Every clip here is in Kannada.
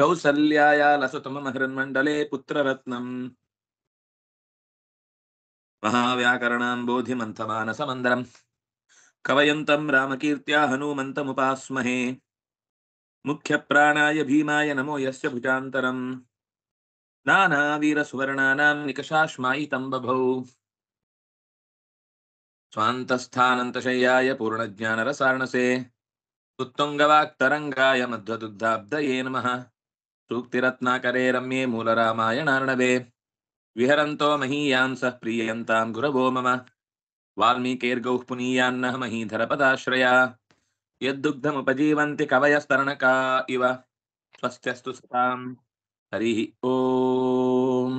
कौसल्याया लसतममहृन्मण्डले पुत्ररत्नम् महाव्याकरणाम्बोधिमन्थमानसमन्दरम् कवयन्तम् रामकीर्त्या हनूमन्तमुपास्महे मुख्यप्राणाय भीमाय नमो यस्य भुजान्तरम् नानावीरसुवर्णानाम् निकषाश्मायितम् बभौ स्वान्तस्थानन्तशय्याय पूर्णज्ञानरसार्णसे उत्तुङ्गवाक्तरङ्गाय मध्वदुग्धाब्दये नमः సూక్తిరత్నాకరే రమ్యే మూల రామాయణార్ణవే విహరంతో మహీయాన్ సహ ప్రీయంతాం గురవో మమ వాల్మీకైర్గౌ పునీయాన్న పదాశ్రయా యద్దుగ్ధముపజీవంతి కవయస్తరణకా ఇవ స్వస్థ్యస్తు సతాం హరి ఓం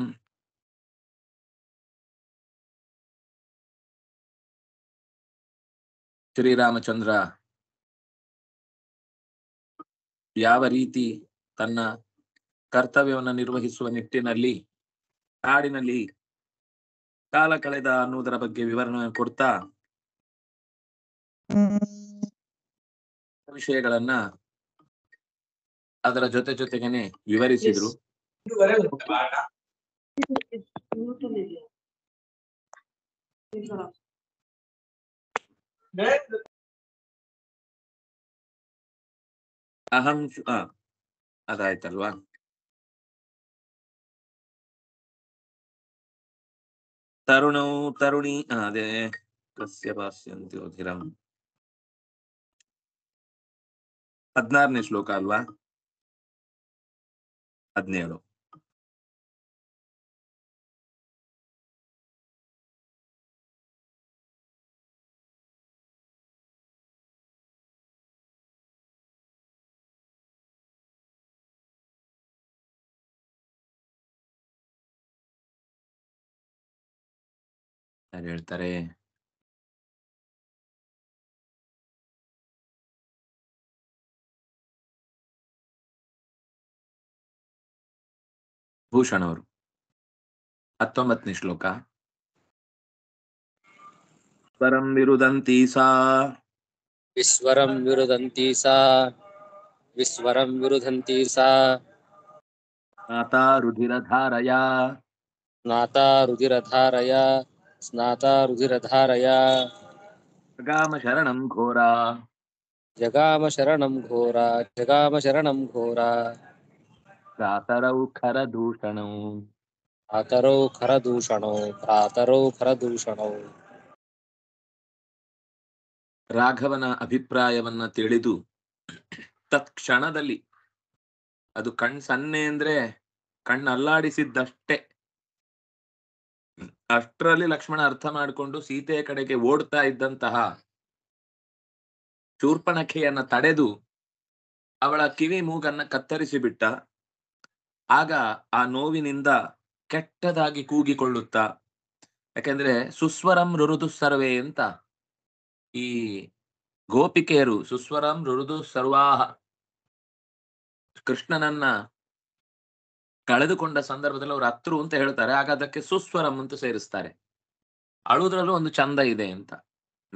శ్రీరామచంద్ర ಯಾವ ರೀತಿ ತನ್ನ ಕರ್ತವ್ಯವನ್ನು ನಿರ್ವಹಿಸುವ ನಿಟ್ಟಿನಲ್ಲಿ ಕಾಡಿನಲ್ಲಿ ಕಾಲ ಕಳೆದ ಅನ್ನುವುದರ ಬಗ್ಗೆ ವಿವರಣೆಯನ್ನು ಕೊಡ್ತಾ ವಿಷಯಗಳನ್ನ ಅದರ ಜೊತೆ ಜೊತೆಗೇನೆ ವಿವರಿಸಿದ್ರು ಅಹಂ ಅದಾಯ್ತಲ್ವಾ ತರುಣೌ ತರುಣಿ ಅದೇ ಕಸ್ಯ ಭಾಷ್ಯಂತಿ ಹದಿನಾರನೇ ಶ್ಲೋಕ ಅಲ್ವಾ ಹದಿನೇಳು 잘 열달에 ಭೂಷಣವರು ಹತ್ತೊಂಬತ್ತನೇ ಶ್ಲೋಕ ಸ್ವರಂ ವಿರುದಂತಿ ಸಾ ವಿಸ್ವರಂ ವಿರುದಂತಿ ಸಾ ವಿಸ್ವರಂ ವಿರುದಂತಿ ಸಾ ನಾತಾ ರುಧಿರಧಾರಯ ನಾತಾ ರುಧಿರಧಾರಯ ಸ್ನಾತ ರುಧಿರಧಾರಯ ಜಗಾಮ ಶರಣಂ ಘೋರ ಜಗಾಮ ಶರಣಂ ಘೋರ ಜಗಾಮ ಶರಣಂ ಘೋರ ಘೋರವ್ ಖರದೂಷಣೋ ಪ್ರಾತರೌ ಖರದೂಷಣ ರಾಘವನ ಅಭಿಪ್ರಾಯವನ್ನ ತಿಳಿದು ತತ್ ಕ್ಷಣದಲ್ಲಿ ಅದು ಕಣ್ ಸನ್ನೆಂದ್ರೆ ಕಣ್ಣಲ್ಲಾಡಿಸಿದ್ದಷ್ಟೇ ಅಷ್ಟರಲ್ಲಿ ಲಕ್ಷ್ಮಣ ಅರ್ಥ ಮಾಡಿಕೊಂಡು ಸೀತೆಯ ಕಡೆಗೆ ಓಡ್ತಾ ಇದ್ದಂತಹ ಶೂರ್ಪಣಖೆಯನ್ನ ತಡೆದು ಅವಳ ಕಿವಿ ಮೂಗನ್ನ ಕತ್ತರಿಸಿ ಬಿಟ್ಟ ಆಗ ಆ ನೋವಿನಿಂದ ಕೆಟ್ಟದಾಗಿ ಕೂಗಿಕೊಳ್ಳುತ್ತ ಯಾಕೆಂದ್ರೆ ಸುಸ್ವರಂ ರುರುದು ಸರ್ವೇ ಅಂತ ಈ ಗೋಪಿಕೆಯರು ಸುಸ್ವರಂ ರುರುದು ಸರ್ವಾಹ ಕೃಷ್ಣನನ್ನ ಕಳೆದುಕೊಂಡ ಸಂದರ್ಭದಲ್ಲಿ ಅವ್ರು ಅತ್ರು ಅಂತ ಹೇಳ್ತಾರೆ ಆಗ ಅದಕ್ಕೆ ಸುಸ್ವರಂ ಅಂತ ಸೇರಿಸ್ತಾರೆ ಅಳುದ್ರಲ್ಲೂ ಒಂದು ಚಂದ ಇದೆ ಅಂತ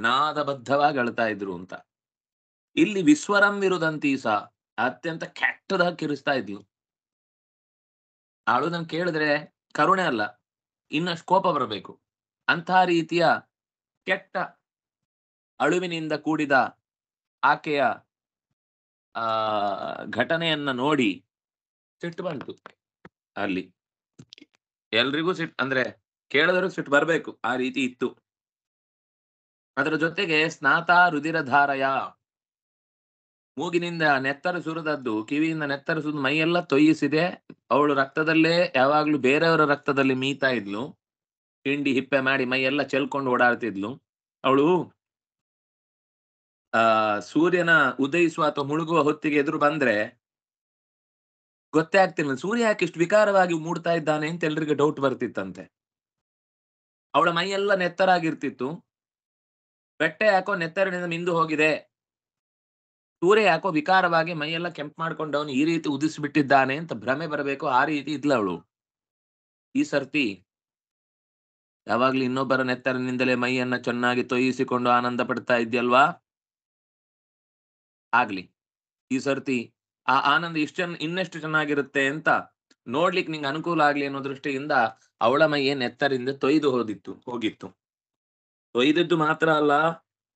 ನಾದಬದ್ಧವಾಗಿ ಅಳ್ತಾ ಇದ್ರು ಅಂತ ಇಲ್ಲಿ ವಿಸ್ವರಂ ವಿರುದಂತೀ ಸಹ ಅತ್ಯಂತ ಕೆಟ್ಟದಾಗಿ ಕಿರಿಸ್ತಾ ಇದ್ಲು ಅಳುದನ್ ಕೇಳಿದ್ರೆ ಕರುಣೆ ಅಲ್ಲ ಇನ್ನಷ್ಟು ಕೋಪ ಬರಬೇಕು ಅಂತ ರೀತಿಯ ಕೆಟ್ಟ ಅಳುವಿನಿಂದ ಕೂಡಿದ ಆಕೆಯ ಆ ಘಟನೆಯನ್ನ ನೋಡಿ ಸಿಟ್ಟು ಬಂತು ಅಲ್ಲಿ ಎಲ್ರಿಗೂ ಸಿಟ್ ಅಂದ್ರೆ ಕೇಳಿದರೂ ಸಿಟ್ ಬರ್ಬೇಕು ಆ ರೀತಿ ಇತ್ತು ಅದರ ಜೊತೆಗೆ ಸ್ನಾತ ರುದಿರಧಾರಯ ಮೂಗಿನಿಂದ ನೆತ್ತರ ಸುರಿದದ್ದು ಕಿವಿಯಿಂದ ನೆತ್ತರ ಸುರಿದು ಮೈಯೆಲ್ಲ ತೊಯ್ಯಿಸಿದೆ ಅವಳು ರಕ್ತದಲ್ಲೇ ಯಾವಾಗ್ಲೂ ಬೇರೆಯವರ ರಕ್ತದಲ್ಲಿ ಮೀತಾ ಇದ್ಲು ಹಿಂಡಿ ಹಿಪ್ಪೆ ಮಾಡಿ ಮೈಯೆಲ್ಲ ಚೆಲ್ಕೊಂಡು ಓಡಾಡ್ತಿದ್ಲು ಅವಳು ಆ ಸೂರ್ಯನ ಉದಯಿಸುವ ಅಥವಾ ಮುಳುಗುವ ಹೊತ್ತಿಗೆ ಎದುರು ಬಂದ್ರೆ ಗೊತ್ತೇ ಆಗ್ತಿಲ್ಲ ಸೂರ್ಯ ಯಾಕೆ ಇಷ್ಟು ವಿಕಾರವಾಗಿ ಮೂಡ್ತಾ ಇದ್ದಾನೆ ಅಂತ ಎಲ್ರಿಗೂ ಡೌಟ್ ಬರ್ತಿತ್ತಂತೆ ಅವಳ ಮೈಯೆಲ್ಲ ನೆತ್ತರಾಗಿರ್ತಿತ್ತು ಬೆಟ್ಟೆ ಯಾಕೋ ನೆತ್ತರಿನಿಂದ ನಿಂದು ಹೋಗಿದೆ ಸೂರ್ಯ ಯಾಕೋ ವಿಕಾರವಾಗಿ ಮೈಯೆಲ್ಲ ಕೆಂಪ್ ಮಾಡ್ಕೊಂಡು ಅವನು ಈ ರೀತಿ ಉದಿಸ್ಬಿಟ್ಟಿದ್ದಾನೆ ಅಂತ ಭ್ರಮೆ ಬರಬೇಕು ಆ ರೀತಿ ಇದ್ಲ ಅವಳು ಈ ಸರ್ತಿ ಯಾವಾಗ್ಲೂ ಇನ್ನೊಬ್ಬರ ನೆತ್ತರಿನಿಂದಲೇ ಮೈಯನ್ನ ಚೆನ್ನಾಗಿ ತೊಯಿಸಿಕೊಂಡು ಆನಂದ ಪಡ್ತಾ ಇದ್ಯಲ್ವಾ ಆಗ್ಲಿ ಈ ಸರ್ತಿ ಆ ಆನಂದ್ ಜನ ಇನ್ನೆಷ್ಟು ಚೆನ್ನಾಗಿರುತ್ತೆ ಅಂತ ನೋಡ್ಲಿಕ್ಕೆ ನಿಂಗೆ ಅನುಕೂಲ ಆಗ್ಲಿ ಅನ್ನೋ ದೃಷ್ಟಿಯಿಂದ ಅವಳ ಏನ್ ನೆತ್ತರಿಂದ ತೊಯ್ದು ಹೋದಿತ್ತು ಹೋಗಿತ್ತು ತೊಯ್ದಿದ್ದು ಮಾತ್ರ ಅಲ್ಲ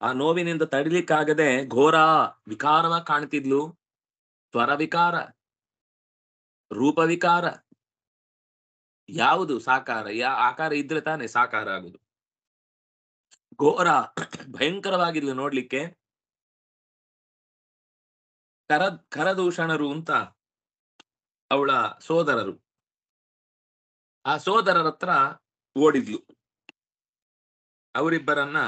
ಆ ನೋವಿನಿಂದ ತಡಿಲಿಕ್ಕಾಗದೆ ಘೋರ ವಿಕಾರವಾಗಿ ಕಾಣ್ತಿದ್ಲು ತ್ವರ ವಿಕಾರ ರೂಪ ವಿಕಾರ ಯಾವುದು ಸಾಕಾರ ಯಾ ಆಕಾರ ಇದ್ರೆ ತಾನೇ ಸಾಕಾರ ಆಗುದು ಘೋರ ಭಯಂಕರವಾಗಿದ್ಲು ನೋಡ್ಲಿಕ್ಕೆ ಕರ ಕರದೂಷಣರು ಅಂತ ಅವಳ ಸೋದರರು ಆ ಸೋದರರತ್ರ ಹತ್ರ ಓಡಿದ್ಲು ಅವರಿಬ್ಬರನ್ನ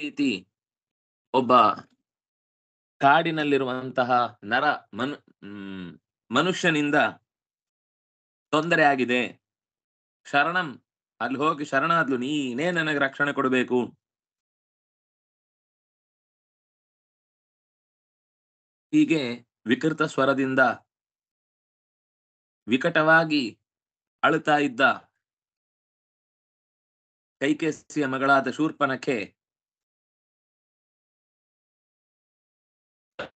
ರೀತಿ ಒಬ್ಬ ಕಾಡಿನಲ್ಲಿರುವಂತಹ ನರ ಮನು ಮನುಷ್ಯನಿಂದ ತೊಂದರೆ ಆಗಿದೆ ಶರಣಂ ಅಲ್ಲಿ ಹೋಗಿ ಶರಣಾದ್ಲು ನೀನೇ ನನಗೆ ರಕ್ಷಣೆ ಕೊಡಬೇಕು ಹೀಗೆ ವಿಕೃತ ಸ್ವರದಿಂದ ವಿಕಟವಾಗಿ ಅಳುತ್ತಾ ಇದ್ದ ಕೈಕೇಸಿಯ ಮಗಳಾದ ಶೂರ್ಪನಕ್ಕೆ.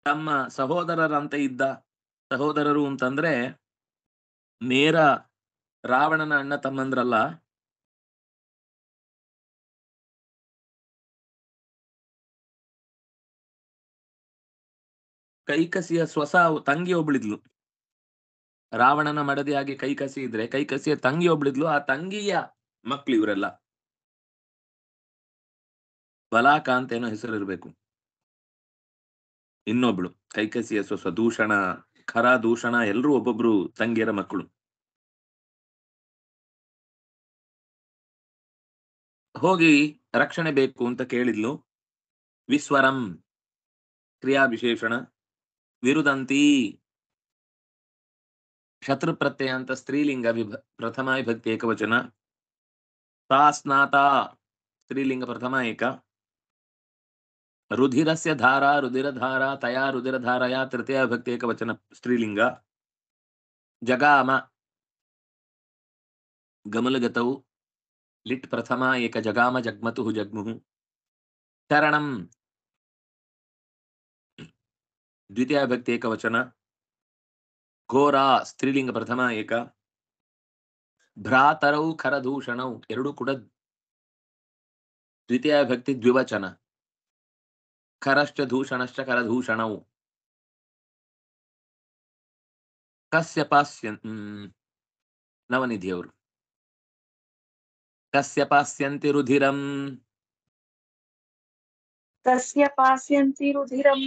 ತಮ್ಮ ಸಹೋದರರಂತೆ ಇದ್ದ ಸಹೋದರರು ಅಂತಂದ್ರೆ ನೇರ ರಾವಣನ ಅಣ್ಣ ತಮ್ಮಂದ್ರಲ್ಲ ಕೈಕಸಿಯ ಸ್ವಸ ತಂಗಿ ಒಬ್ಳಿದ್ಲು ರಾವಣನ ಮಡದಿಯಾಗಿ ಕೈಕಸಿ ಇದ್ರೆ ಕೈಕಸಿಯ ತಂಗಿ ಒಬ್ಳಿದ್ಲು ಆ ತಂಗಿಯ ಮಕ್ಳು ಇವರೆಲ್ಲ ಬಲಾಕ ಅಂತ ಏನೋ ಹೆಸರಿರ್ಬೇಕು ಇನ್ನೊಬ್ಳು ಕೈಕಸಿಯ ಸ್ವಸ ದೂಷಣ ಖರ ದೂಷಣ ಎಲ್ರೂ ಒಬ್ಬೊಬ್ರು ತಂಗಿಯರ ಮಕ್ಕಳು ಹೋಗಿ ರಕ್ಷಣೆ ಬೇಕು ಅಂತ ಕೇಳಿದ್ಲು ವಿಶ್ವರಂ ಕ್ರಿಯಾ ವಿಶೇಷಣ विरुदन्ति शत्रुप्रत्ययान्त स्त्रीलिङ्ग प्रथमा विभक्ति एकवचन ता स्नाता स्त्रीलिंग प्रथमा एक रुधिरस्य धारा रुधिरधारा तया रुधिरधारया तृतीया विभक्ति एकवचन स्त्रीलिङ्ग जगाम गमलगतौ लिट प्रथमा एक जगाम जग्मतु जग्मुः चरणं ದ್ವಿತೀಯ ಭಕ್ತಿ ಏಕವಚನ ಘೋರ ಸ್ತ್ರೀಲಿಂಗ ಪ್ರಥಮ ಏಕ ಭ್ರಾತರೌ ಖರದೂಷಣೌ ಎರಡೂ ಕೂಡ ದ್ವಿತೀಯ ಭಕ್ತಿ ದ್ವಿವಚನ ಖರಶ್ಚ ದೂಷಣಶ್ಚ ಖರದೂಷಣವು ಕಸ್ಯ ಪಾಸ್ಯನ್ ನವನಿಧಿಯವರು ಕಸ್ಯ ಪಾಸ್ಯಂತಿ ರುಧಿರಂ ಕಸ್ಯ ಪಾಸ್ಯಂತಿ ರುಧಿರಂ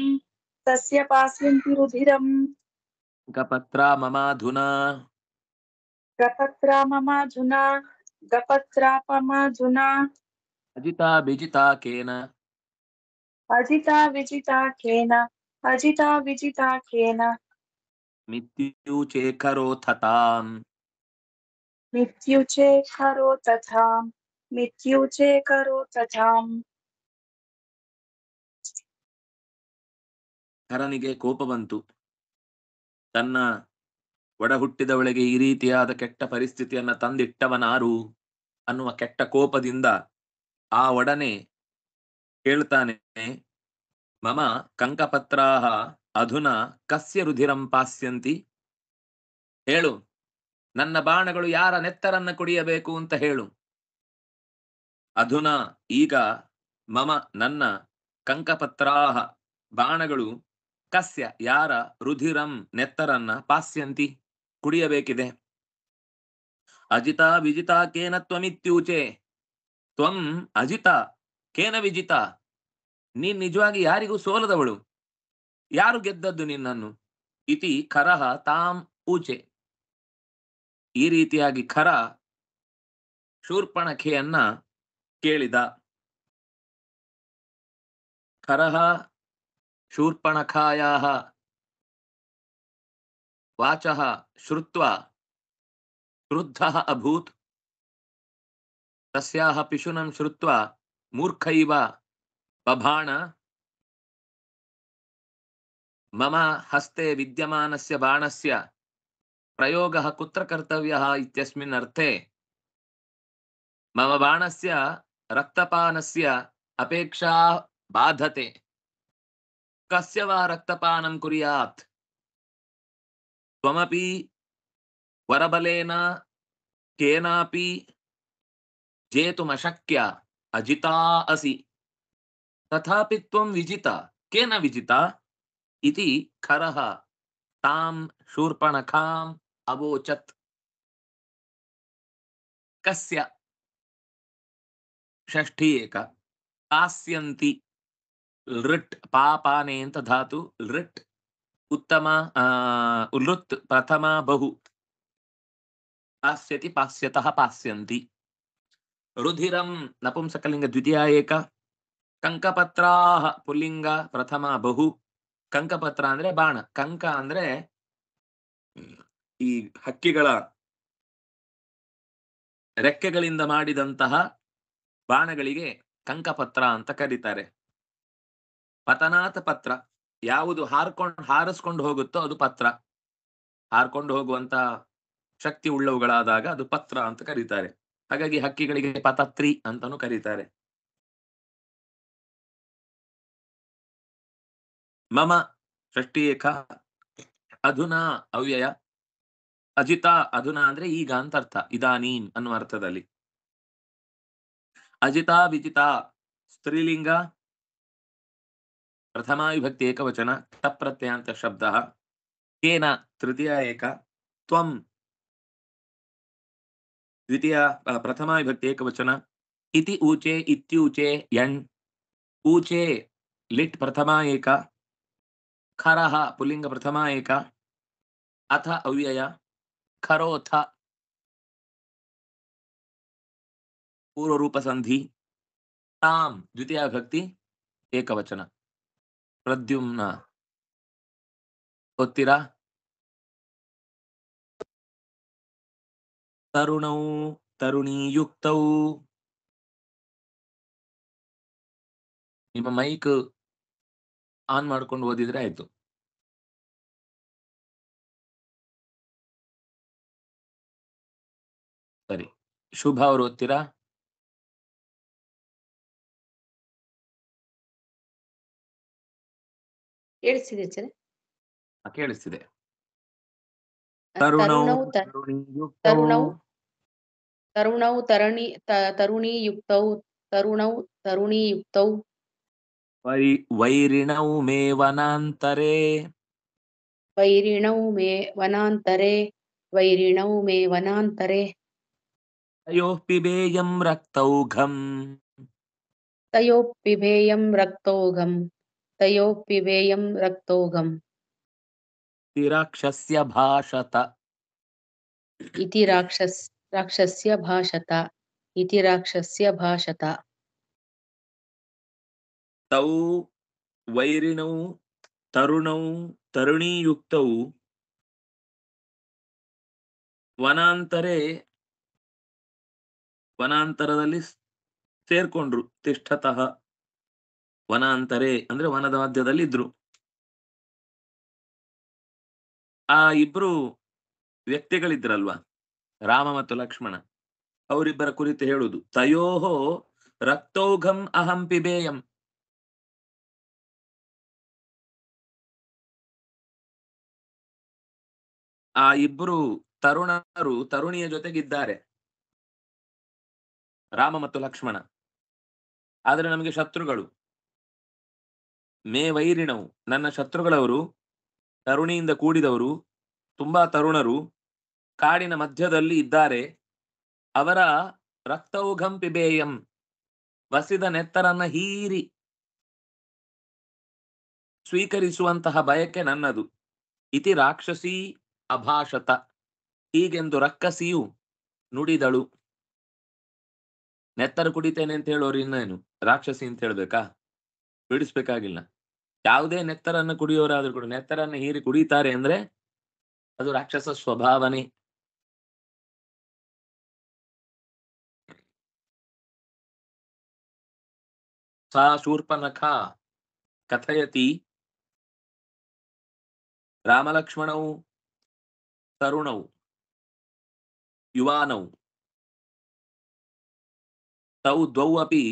तस्य पास्यन्ति रुधिरम् गपत्रा ममाधुना गपत्रा ममाधुना गपत्रापमाधुना अजिता विजिता केन अजिता विजिता केन अजिता विजिता केन मृत्युचेखरोथताम् मृत्युचेखरोथताम् मृत्युचेखरोथताम् ಹರನಿಗೆ ಕೋಪ ಬಂತು ತನ್ನ ಹುಟ್ಟಿದವಳಿಗೆ ಈ ರೀತಿಯಾದ ಕೆಟ್ಟ ಪರಿಸ್ಥಿತಿಯನ್ನ ತಂದಿಟ್ಟವನಾರು ಅನ್ನುವ ಕೆಟ್ಟ ಕೋಪದಿಂದ ಆ ಒಡನೆ ಹೇಳ್ತಾನೆ ಮಮ ಕಂಕಪತ್ರಾಹ ಅಧುನಾ ಕಸ್ಯ ರುಧಿರಂ ಪಾಸ್ಯಂತಿ ಹೇಳು ನನ್ನ ಬಾಣಗಳು ಯಾರ ನೆತ್ತರನ್ನ ಕುಡಿಯಬೇಕು ಅಂತ ಹೇಳು ಅಧುನಾ ಈಗ ಮಮ ನನ್ನ ಕಂಕಪತ್ರಾಹ ಬಾಣಗಳು ಕಸ್ಯ ಯಾರ ರುಧಿರಂ ನೆತ್ತರನ್ನ ಪಾಸ್ಯಂತಿ ಕುಡಿಯಬೇಕಿದೆ ಅಜಿತ ವಿಜಿತ ಕೇನ ತ್ವಮಿತ್ಯೂಚೆ ತ್ವಂ ಅಜಿತ ಕೇನ ವಿಜಿತ ನೀನ್ ನಿಜವಾಗಿ ಯಾರಿಗೂ ಸೋಲದವಳು ಯಾರು ಗೆದ್ದದ್ದು ನಿನ್ನನ್ನು ಇತಿ ಖರಹ ತಾಂ ಊಚೆ ಈ ರೀತಿಯಾಗಿ ಖರ ಶೂರ್ಪಣಖೆಯನ್ನ ಕೇಳಿದ ಖರಹ शूर्पणखाया वाच शुवा क्रुद्ध अभूत तस्याः पिशुन श्रुवा मूर्ख बभाण मम हस्ते विद्यमानस्य बाणस्य प्रयोगः कुत्र कर्तव्यः इत्यस्मिन् अर्थे मम बाणस्य रक्तपानस्य अपेक्षा बाधते कस्य वा रक्तपानं कुर्यात् त्वमपि वरबलेन केनापि जेतुमशक्य अजिता असि तथापि त्वं विजिता केन विजिता इति खरः तां शूर्पणखाम् अवोचत् कस्य षष्ठी एक कास्यन्ति ಲೃಟ್ ಪಾಪಾನೆ ಅಂತ ಧಾತು ಲೃಟ್ ಉತ್ತಮ ಲೃತ್ ಪ್ರಥಮ ಬಹು ಪಾಸ್ಯತಿ ಪಾಸ್ಯತಃ ಪಾಸ್ಯಂತಿ ರುಧಿರಂ ನಪುಂಸಕಲಿಂಗ ದ್ವಿತೀಯ ಏಕ ಕಂಕಪತ್ರ ಪುಲ್ಲಿಂಗ ಪ್ರಥಮ ಬಹು ಕಂಕಪತ್ರ ಅಂದ್ರೆ ಬಾಣ ಕಂಕ ಅಂದ್ರೆ ಈ ಹಕ್ಕಿಗಳ ರೆಕ್ಕೆಗಳಿಂದ ಮಾಡಿದಂತಹ ಬಾಣಗಳಿಗೆ ಕಂಕಪತ್ರ ಅಂತ ಕರೀತಾರೆ ಪತನಾಥ ಪತ್ರ ಯಾವುದು ಹಾರ್ಕೊಂಡ್ ಹಾರಿಸ್ಕೊಂಡು ಹೋಗುತ್ತೋ ಅದು ಪತ್ರ ಹಾರ್ಕೊಂಡು ಹೋಗುವಂತ ಶಕ್ತಿ ಉಳ್ಳವುಗಳಾದಾಗ ಅದು ಪತ್ರ ಅಂತ ಕರೀತಾರೆ ಹಾಗಾಗಿ ಹಕ್ಕಿಗಳಿಗೆ ಪತತ್ರಿ ಅಂತಾನು ಕರೀತಾರೆ ಮಮ ಷಷ್ಟಿಯೇಖ ಅಧುನಾ ಅವ್ಯಯ ಅಜಿತ ಅಧುನಾ ಅಂದ್ರೆ ಈಗ ಅಂತ ಅರ್ಥ ಇದಾನೀನ್ ಅನ್ನುವ ಅರ್ಥದಲ್ಲಿ ಅಜಿತಾ ವಿಜಿತ ಸ್ತ್ರೀಲಿಂಗ प्रथमाविभक्ति एकवचन तप्रत्ययान्तशब्दः तेन तृतीया एक प्रथमा द्वितीया एक वचन इति ऊचे इत्यूचे यण् ऊचे प्रथमा एक पुलिंग प्रथमा एक अथ अव्यय खरोथ पूर्वरूपसन्धि ताम द्वितीया भक्ति वचना ಪ್ರದ್ಯುಮ್ನ ಗೊತ್ತೀರಾ ತರುಣೌ ತರುಣೀಯುಕ್ತೌ ನಿಮ್ಮ ಮೈಕ್ ಆನ್ ಮಾಡ್ಕೊಂಡು ಓದಿದ್ರೆ ಆಯ್ತು ಸರಿ ಶುಭ ಅವ್ರು ಓದ್ತೀರಾ ಕೇಳಿಸ್ತಿದೆ ಸರ್ ಕೇಳಿಸ್ತಿದೆ ತರುಣವು ತರುಣೌ ಮೇ ವನಾಂತರೆ ಮೇ ವನಾಂತರೆ ಮೇ ವನಾಂತರೆ ಪಿಬೇಯಂ ರಕ್ತೌಘಂ ಪಿಬೇಯಂ ರಕ್ತೌಘಂ तयोः पिबेयं रक्तौघम् तिराक्षस्य भाषत इति राक्षस राक्षस्य भाषत इति राक्षस्य भाषत तौ वैरिणौ तरुणौ तरुणीयुक्तौ ವನಾಂತರೆ ವನಾಂತರದಲ್ಲಿ ಸೇರ್ಕೊಂಡ್ರು ತಿಷ್ಠತಃ ಅಂತಾರೆ ಅಂದ್ರೆ ವನದ ಮಧ್ಯದಲ್ಲಿ ಇದ್ರು ಆ ಇಬ್ರು ವ್ಯಕ್ತಿಗಳಿದ್ರಲ್ವಾ ರಾಮ ಮತ್ತು ಲಕ್ಷ್ಮಣ ಅವರಿಬ್ಬರ ಕುರಿತು ಹೇಳುದು ತಯೋಹೋ ರಕ್ತೌಘಂ ಅಹಂ ಪಿಬೇಯಂ ಆ ಇಬ್ಬರು ತರುಣರು ತರುಣಿಯ ಜೊತೆಗಿದ್ದಾರೆ ರಾಮ ಮತ್ತು ಲಕ್ಷ್ಮಣ ಆದರೆ ನಮಗೆ ಶತ್ರುಗಳು ಮೇ ವೈರಿಣವು ನನ್ನ ಶತ್ರುಗಳವರು ತರುಣಿಯಿಂದ ಕೂಡಿದವರು ತುಂಬಾ ತರುಣರು ಕಾಡಿನ ಮಧ್ಯದಲ್ಲಿ ಇದ್ದಾರೆ ಅವರ ರಕ್ತೌಘಂ ಪಿಬೇಯಂ ವಸಿದ ನೆತ್ತರನ್ನ ಹೀರಿ ಸ್ವೀಕರಿಸುವಂತಹ ಬಯಕೆ ನನ್ನದು ಇತಿ ರಾಕ್ಷಸಿ ಅಭಾಷತ ಹೀಗೆಂದು ರಕ್ಕಸಿಯು ನುಡಿದಳು ನೆತ್ತರ ಕುಡಿತೇನೆ ಅಂತ ಹೇಳೋರು ಇನ್ನೇನು ರಾಕ್ಷಸಿ ಅಂತ ಹೇಳ್ಬೇಕಾ ಬಿಡಿಸ್ಬೇಕಾಗಿಲ್ಲ ಯಾವುದೇ ನೆತ್ತರನ್ನು ಕುಡಿಯೋರಾದ್ರೂ ಕೂಡ ನೆತ್ತರನ್ನು ಹೀರಿ ಕುಡಿತಾರೆ ಅಂದ್ರೆ ಅದು ರಾಕ್ಷಸ ಸ್ವಭಾವನೆ ಸಾ ಶೂರ್ಪನಖ ಕಥಯತಿ ರಾಮಲಕ್ಷ್ಮಣೌ ತರುಣೌ ಯುವಾನೌ ತೌ ದ್ವೌ ಅಪಿ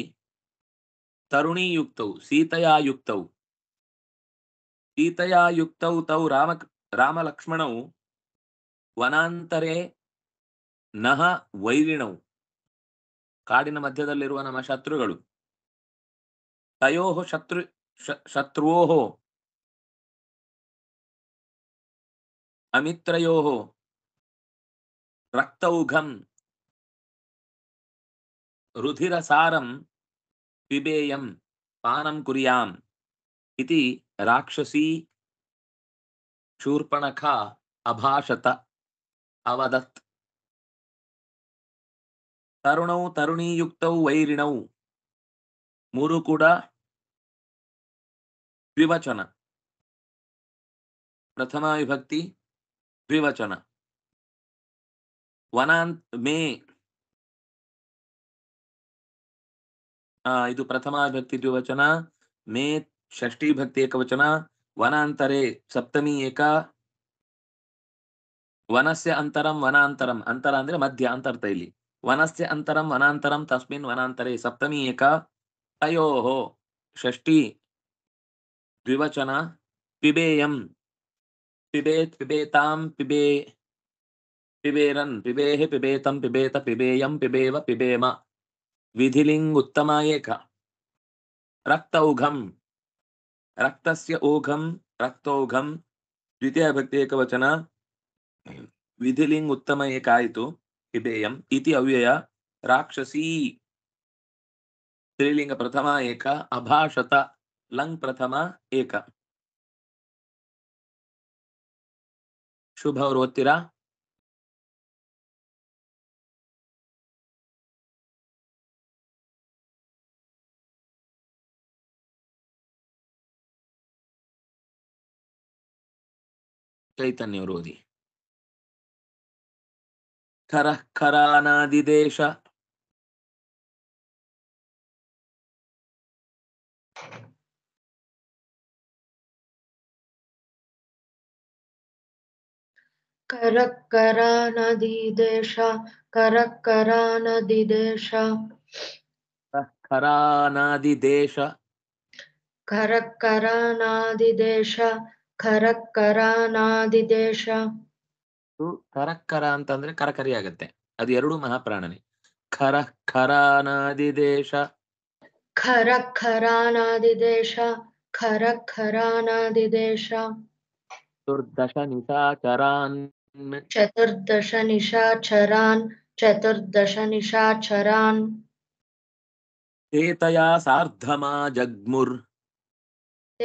ತರುಣೀಯುಕ್ತವು ಸೀತೆಯ ಗೀತೆಯ ಯುಕ್ತೌ ತೌ ರಾಮ ರಾಮಲಕ್ಷ್ಮಣೌ ವನಾಂತರೇ ನಹ ವೈರಿಣವು ಕಾಡಿನ ಮಧ್ಯದಲ್ಲಿರುವ ನಮ್ಮ ಶತ್ರುಗಳು ತಯೋ ಶತ್ರು ಶತ್ರುವೋ ಅಮಿತ್ರಯೋ ರಕ್ತೌಘಂ ರುಧಿರಸಾರಂ ಪಿಬೇಯಂ ಪಾನಂ ಕುರಿಯಾಂ ಇತಿ ರಾಕ್ಷಸಿ ಶೂರ್ಪಣಖ ಅಭಾಷತ ಅವದತ್ ತರುಣೌ ತರುಣೀಯುಕ್ತೌ ವೈರಿಣೌ ಮುರುಕುಡ ತ್ರಿವಚನ ಪ್ರಥಮ ವಿಭಕ್ತಿ ವನಾಂತ್ ಮೇ ಇದು ವಿಭಕ್ತಿ ದ್ವಿವಚನ ಮೇ षष्ठी भक्ति एक वचन वना सप्तमी एक वन से अंतरम वना अंतर अंदर मध्य अंतरत वन से अंतरम वना तस्मिन वनांतरे सप्तमी एक तयो षष्ठी द्विवचन पिबेय पिबेत पिबेताम पिबे पिबेरन पिबेह पिबेतम पिबेत पिबेय पिबेव पिबेम विधिलिंग उत्तमा एक रक्त रक्तस्य ओघम रक्तौघम द्वितीय भक्ति एकवचन विधिलिंग उत्तम एकायितु हिबेयम् इति अव्यय राक्षसी स्त्रीलिंग प्रथम एक अभाषत लंग प्रथम एक शुभ और चैतन्य विरोधी खरः खरानादिदेश करकरानदिदेश करकरा नदी करकरानादिदेश ಕರಕರಾನಾದಿದೇಶ ಕರಕರ ಅಂತಂದ್ರೆ ಕರಕರಿ ಆಗತ್ತೆ ಅದು ಎರಡು ಮಹಾಪ್ರಾಣನೆ ಖರಖರಾನಾದಿದೇಶ ಖರಖರಾನಾದಿದೇಶ ಖರಖರಾನಾದಿದೇಶ ಚತುರ್ದಶ ನಿಶಾಚರಾನ್ ಚತುರ್ದಶ ನಿಶಾಚರಾನ್ ಚತುರ್ದಶ ನಿಶಾಚರಾನ್ ಏತಯಾ ಸಾರ್ಧಮಾ ಜಗ್ಮುರ್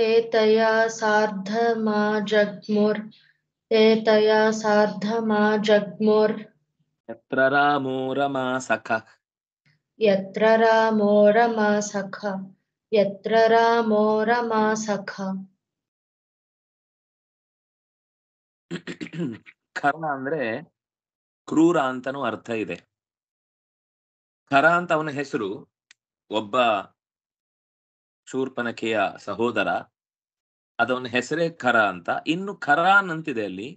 ಏತಯ ಸಾರ್ಧ ಮಾ ಜಗ್ಮುರ್ ಏತಯಾ ಸಾರ್ಧ ಮಾ ಜಗ್ಮುರ್ ಯತ್ರ ರಾಮೋ ರಮಾ ಸಖ ಯತ್ರ ರಾಮೋ ರಮಾ ಸಖ ಯತ್ರ ರಾಮೋ ಸಖ ಕರ್ಣ ಅಂದ್ರೆ ಕ್ರೂರ ಅಂತನೂ ಅರ್ಥ ಇದೆ ಕರ ಅಂತ ಅವನ ಹೆಸರು ಒಬ್ಬ ಶೂರ್ಪನಖೆಯ ಸಹೋದರ ಅದೊಂದು ಹೆಸರೇ ಖರ ಅಂತ ಇನ್ನು ಖರಾನ್ ಅಂತಿದೆ ಅಲ್ಲಿ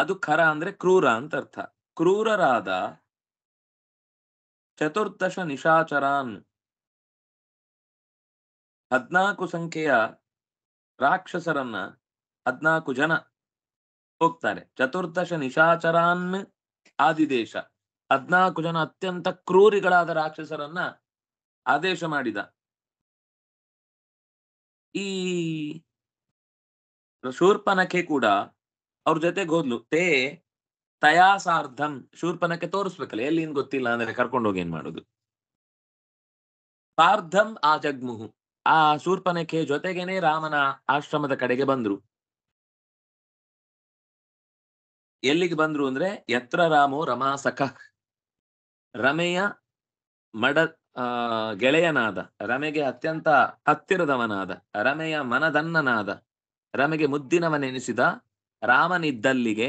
ಅದು ಖರ ಅಂದ್ರೆ ಕ್ರೂರ ಅಂತ ಅರ್ಥ ಕ್ರೂರರಾದ ಚತುರ್ದಶ ನಿಶಾಚರಾನ್ ಹದ್ನಾಲ್ಕು ಸಂಖ್ಯೆಯ ರಾಕ್ಷಸರನ್ನ ಹದ್ನಾಲ್ಕು ಜನ ಹೋಗ್ತಾರೆ ಚತುರ್ದಶ ನಿಶಾಚರಾನ್ ಆದಿದೇಶ ಹದ್ನಾಲ್ಕು ಜನ ಅತ್ಯಂತ ಕ್ರೂರಿಗಳಾದ ರಾಕ್ಷಸರನ್ನ ಆದೇಶ ಮಾಡಿದ ಈ ಶೂರ್ಪನಖೆ ಕೂಡ ಅವ್ರ ಜೊತೆ ಹೋದ್ಲು ತೇ ತಯಾಸಾರ್ಧಂ ಶೂರ್ಪನಕ್ಕೆ ತೋರಿಸ್ಬೇಕಲ್ಲ ಎಲ್ಲಿ ಏನ್ ಗೊತ್ತಿಲ್ಲ ಅಂದ್ರೆ ಕರ್ಕೊಂಡು ಹೋಗಿ ಏನ್ ಮಾಡುದು ಪಾರ್ಧಂ ಆ ಜಗ್ಮುಹು ಆ ಶೂರ್ಪನಕ್ಕೆ ಜೊತೆಗೇನೆ ರಾಮನ ಆಶ್ರಮದ ಕಡೆಗೆ ಬಂದ್ರು ಎಲ್ಲಿಗೆ ಬಂದ್ರು ಅಂದ್ರೆ ಯತ್ರ ರಾಮೋ ರಮಾಸಖ ರಮೆಯ ಮಡ ಆ ಗೆಳೆಯನಾದ ರಮೆಗೆ ಅತ್ಯಂತ ಹತ್ತಿರದವನಾದ ರಮೆಯ ಮನದನ್ನನಾದ ರಮೆಗೆ ಮುದ್ದಿನವನೆನಿಸಿದ ರಾಮನಿದ್ದಲ್ಲಿಗೆ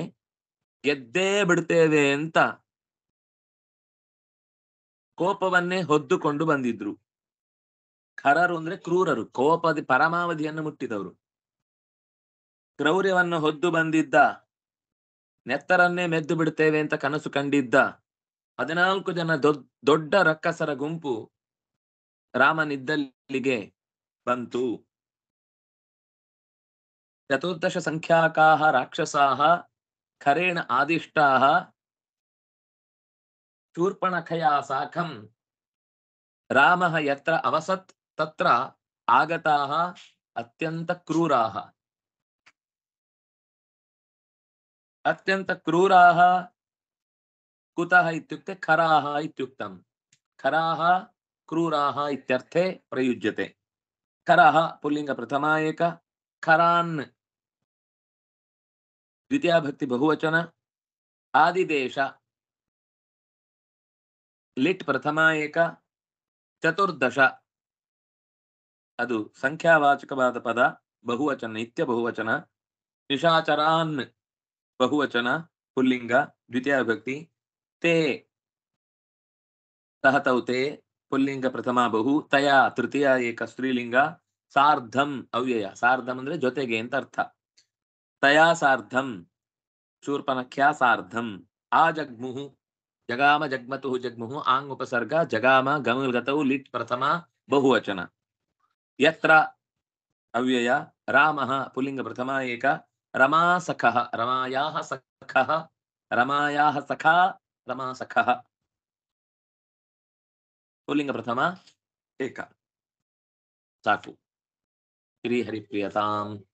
ಗೆದ್ದೇ ಬಿಡ್ತೇವೆ ಅಂತ ಕೋಪವನ್ನೇ ಹೊದ್ದುಕೊಂಡು ಬಂದಿದ್ರು ಖರರು ಅಂದ್ರೆ ಕ್ರೂರರು ಕೋಪದ ಪರಮಾವಧಿಯನ್ನು ಮುಟ್ಟಿದವರು ಕ್ರೌರ್ಯವನ್ನು ಹೊದ್ದು ಬಂದಿದ್ದ ನೆತ್ತರನ್ನೇ ಮೆದ್ದು ಬಿಡ್ತೇವೆ ಅಂತ ಕನಸು ಕಂಡಿದ್ದ ಹದಿನಾಲ್ಕು ಜನ ದೊಡ್ಡ ರಕ್ಕಸರ ಗುಂಪು ರಾಮನಿದ್ದಲ್ಲಿಗೆ ಬಂತು ಚತುರ್ದಶ ಸಂಖ್ಯಾಕಾಹ ರಾಕ್ಷಸಾಹ ಖರೇಣ ಆದಿಷ್ಟಾಹ ಶೂರ್ಪಣಖಯಾ ಸಾಖಂ ರಾಮ ಯತ್ರ ಅವಸತ್ ತತ್ರ ಆಗತಾಹ ಅತ್ಯಂತ ಕ್ರೂರಾಹ ಅತ್ಯಂತ ಕ್ರೂರಾಹ ಇತ್ಯುಕ್ತೆ ಖರಾಹ ಖರಾ ಖರಾಹ ಕ್ರೂರಾಹ ಇತ್ಯರ್ಥೆ ಪ್ರಯುಜ್ಯತೆ ಖರ ಪುಲ್ಲಿಂಗ ಪ್ರಥಮ ಖರಾನ್ ಭಕ್ತಿ ಬಹುವಚನ ಆದಿದೇಶ ಲಿಟ್ ಪ್ರಥಮ ಚತುರ್ದಶ ಅದು ಪದ ಬಹುವಚನ ಬಹುವಚನ ನಿಶಾಚರಾನ್ ಬಹುವಚನ ದ್ವಿತೀಯ ಭಕ್ತಿ ते तहतौ ते पुल्लिंग प्रथमा बहु तया तृतीय एक स्त्रीलिंग सार्धम अव्यय सार्धम अंद्रे जोतेगे अंत अर्थ तया सार्धम शूर्पनख्या सार्धम आ जग्मुह जगाम जग्म जग्मुह आंग उपसर्ग जगाम गमल गतौ लिट प्रथमा बहुवचन यत्र अव्यय रामः प्रथमा एक रमा सखः रमायाः सखा Pertama sakaha. Pulingga pertama eka. Saku. Kiri hari priyatam